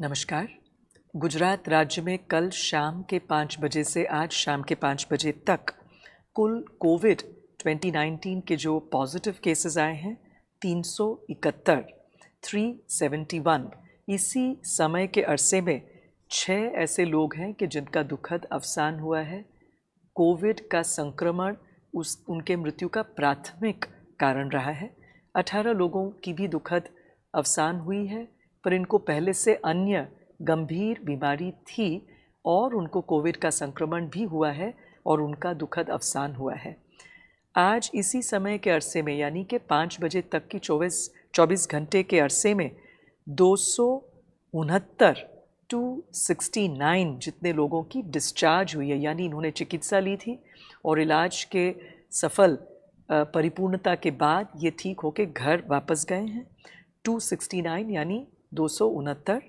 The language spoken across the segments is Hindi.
नमस्कार गुजरात राज्य में कल शाम के पाँच बजे से आज शाम के पाँच बजे तक कुल कोविड 2019 के जो पॉजिटिव केसेस आए हैं तीन सौ इकहत्तर थ्री सेवेंटी वन इसी समय के अरसे में छः ऐसे लोग हैं कि जिनका दुखद अवसान हुआ है कोविड का संक्रमण उस उनके मृत्यु का प्राथमिक कारण रहा है अठारह लोगों की भी दुखद अवसान हुई है पर इनको पहले से अन्य गंभीर बीमारी थी और उनको कोविड का संक्रमण भी हुआ है और उनका दुखद अवसान हुआ है आज इसी समय के अरसे में यानी कि पाँच बजे तक की चौबीस चौबीस घंटे के अरसे में दो सौ उनहत्तर टू सिक्सटी नाइन जितने लोगों की डिस्चार्ज हुई है यानी इन्होंने चिकित्सा ली थी और इलाज के सफल परिपूर्णता के बाद ये ठीक होकर घर वापस गए हैं टू सिक्सटी नाइन यानी दो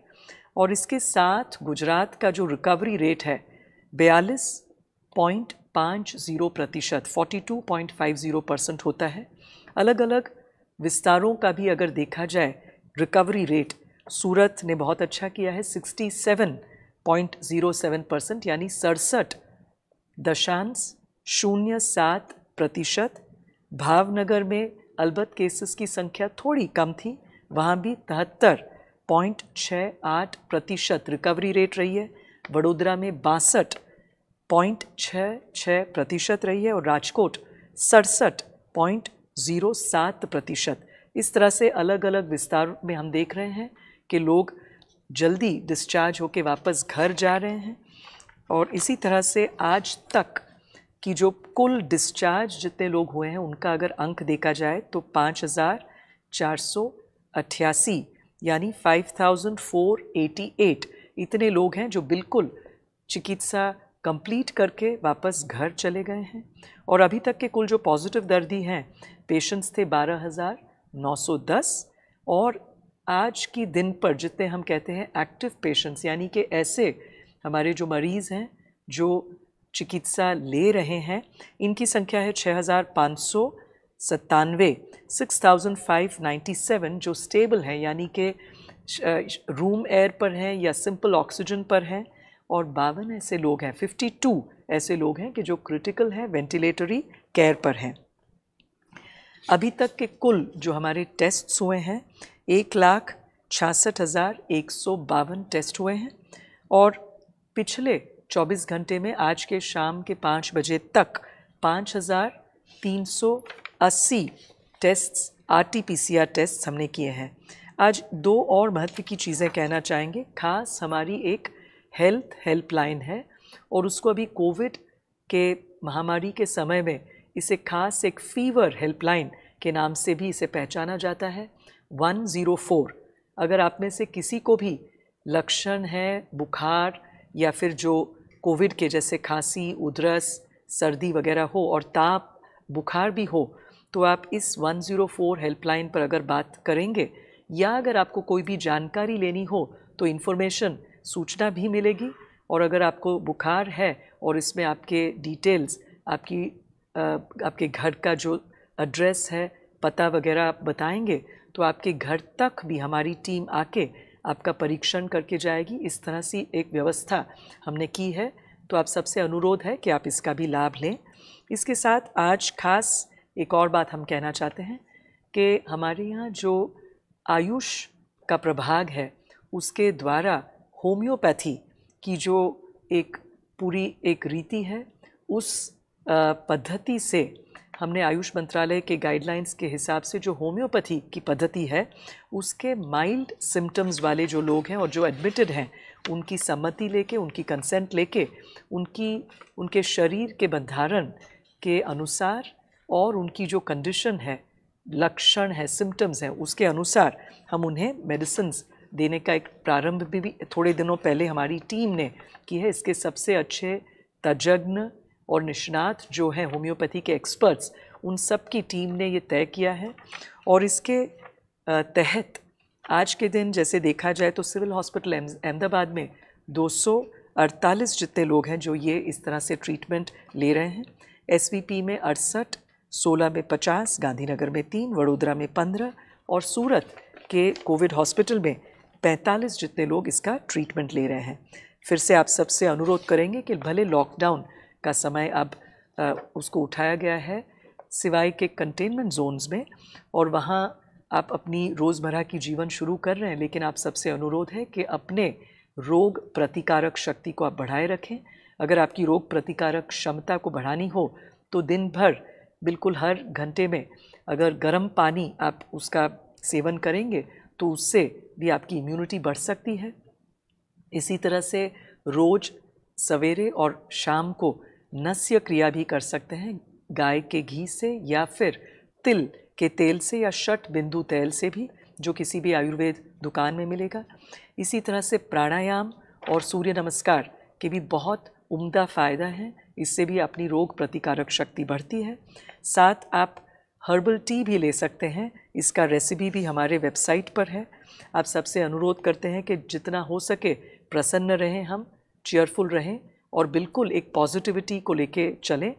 और इसके साथ गुजरात का जो रिकवरी रेट है बयालीस पॉइंट पाँच ज़ीरो प्रतिशत forty two point five zero percent होता है अलग अलग विस्तारों का भी अगर देखा जाए रिकवरी रेट सूरत ने बहुत अच्छा किया है sixty seven point zero seven percent यानी सड़सठ दशांश शून्य सात प्रतिशत भावनगर में अलबत्त केसेस की संख्या थोड़ी कम थी वहाँ भी तिहत्तर पॉइंट छः आठ प्रतिशत रिकवरी रेट रही है वडोदरा में बासठ पॉइंट छः छः प्रतिशत रही है और राजकोट सड़सठ पॉइंट ज़ीरो सात प्रतिशत इस तरह से अलग अलग विस्तार में हम देख रहे हैं कि लोग जल्दी डिस्चार्ज होकर वापस घर जा रहे हैं और इसी तरह से आज तक की जो कुल डिस्चार्ज जितने लोग हुए हैं उनका अगर अंक देखा जाए तो पाँच हज़ार चार सौ अट्ठासी यानी 5488 इतने लोग हैं जो बिल्कुल चिकित्सा कंप्लीट करके वापस घर चले गए हैं और अभी तक के कुल जो पॉजिटिव दर्दी हैं पेशेंट्स थे 12,910 और आज की दिन पर जितने हम कहते हैं एक्टिव पेशेंट्स यानी कि ऐसे हमारे जो मरीज़ हैं जो चिकित्सा ले रहे हैं इनकी संख्या है छः सत्तानवे six thousand five ninety seven जो स्टेबल हैं यानी कि रूम एयर पर हैं या सिंपल ऑक्सीजन पर हैं और बावन ऐसे लोग हैं फिफ्टी टू ऐसे लोग हैं कि जो क्रिटिकल हैं वेंटिलेटरी केयर पर हैं अभी तक के कुल जो हमारे टेस्ट हुए हैं एक लाख छियासठ हज़ार एक सौ बावन टेस्ट हुए हैं और पिछले चौबीस घंटे में आज के शाम के पाँच बजे तक पाँच हज़ार तीन सौ अस्सी tests R T P C R test हमने किए हैं आज दो और महत्व की चीज़ें कहना चाहेंगे खास हमारी एक हेल्थ हेल्पलाइन है और उसको अभी कोविड के महामारी के समय में इसे खास एक फीवर हेल्पलाइन के नाम से भी इसे पहचाना जाता है 104 अगर आप में से किसी को भी लक्षण है बुखार या फिर जो कोविड के जैसे खांसी उधरस सर्दी वगैरह हो और ताप बुखार भी हो तो आप इस 104 हेल्पलाइन पर अगर बात करेंगे या अगर आपको कोई भी जानकारी लेनी हो तो इन्फॉर्मेशन सूचना भी मिलेगी और अगर आपको बुखार है और इसमें आपके डिटेल्स आपकी आपके घर का जो एड्रेस है पता वगैरह आप बताएंगे तो आपके घर तक भी हमारी टीम आके आपका परीक्षण करके जाएगी इस तरह से एक व्यवस्था हमने की है तो आप सबसे अनुरोध है कि आप इसका भी लाभ लें इसके साथ आज खास एक और बात हम कहना चाहते हैं कि हमारे यहाँ जो आयुष का प्रभाग है उसके द्वारा होम्योपैथी की जो एक पूरी एक रीति है उस पद्धति से हमने आयुष मंत्रालय के गाइडलाइंस के हिसाब से जो होम्योपैथी की पद्धति है उसके माइल्ड सिम्टम्स वाले जो लोग हैं और जो एडमिटेड हैं उनकी सम्मति लेके उनकी कंसेंट लेके उनकी उनके शरीर के बंधारण के अनुसार और उनकी जो कंडीशन है लक्षण है सिम्टम्स हैं उसके अनुसार हम उन्हें मेडिसिन देने का एक प्रारंभ भी, भी थोड़े दिनों पहले हमारी टीम ने की है इसके सबसे अच्छे तजग्न और निष्णात जो हैं होम्योपैथी के एक्सपर्ट्स उन सब की टीम ने ये तय किया है और इसके तहत आज के दिन जैसे देखा जाए तो सिविल हॉस्पिटल अहमदाबाद में 248 जितने लोग हैं जो ये इस तरह से ट्रीटमेंट ले रहे हैं एस में अड़सठ सोलह में पचास गांधीनगर में तीन वडोदरा में पंद्रह और सूरत के कोविड हॉस्पिटल में पैंतालीस जितने लोग इसका ट्रीटमेंट ले रहे हैं फिर से आप सबसे अनुरोध करेंगे कि भले लॉकडाउन का समय अब आ, उसको उठाया गया है सिवाय के कंटेनमेंट जोन्स में और वहाँ आप अपनी रोज़मर्रा की जीवन शुरू कर रहे हैं लेकिन आप सबसे अनुरोध है कि अपने रोग प्रतिकारक शक्ति को आप बढ़ाए रखें अगर आपकी रोग प्रतिकारक क्षमता को बढ़ानी हो तो दिन भर बिल्कुल हर घंटे में अगर गर्म पानी आप उसका सेवन करेंगे तो उससे भी आपकी इम्यूनिटी बढ़ सकती है इसी तरह से रोज़ सवेरे और शाम को नस्य क्रिया भी कर सकते हैं गाय के घी से या फिर तिल के तेल से या शट बिंदु तेल से भी जो किसी भी आयुर्वेद दुकान में मिलेगा इसी तरह से प्राणायाम और सूर्य नमस्कार के भी बहुत उम्दा फ़ायदा हैं इससे भी अपनी रोग प्रतिकारक शक्ति बढ़ती है साथ आप हर्बल टी भी ले सकते हैं इसका रेसिपी भी हमारे वेबसाइट पर है आप सबसे अनुरोध करते हैं कि जितना हो सके प्रसन्न रहें हम चेयरफुल रहें और बिल्कुल एक पॉजिटिविटी को लेके चलें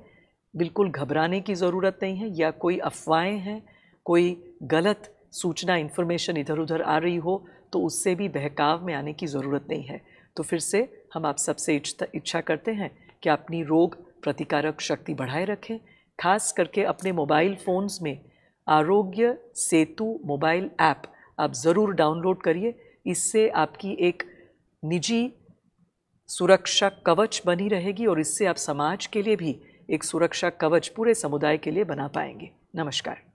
बिल्कुल घबराने की ज़रूरत नहीं है या कोई अफवाहें हैं कोई गलत सूचना इन्फॉर्मेशन इधर उधर आ रही हो तो उससे भी बहकाव में आने की ज़रूरत नहीं है तो फिर से हम आप सबसे इच्छा करते हैं कि अपनी रोग प्रतिकारक शक्ति बढ़ाए रखें खास करके अपने मोबाइल फ़ोन्स में आरोग्य सेतु मोबाइल ऐप आप ज़रूर डाउनलोड करिए इससे आपकी एक निजी सुरक्षा कवच बनी रहेगी और इससे आप समाज के लिए भी एक सुरक्षा कवच पूरे समुदाय के लिए बना पाएंगे नमस्कार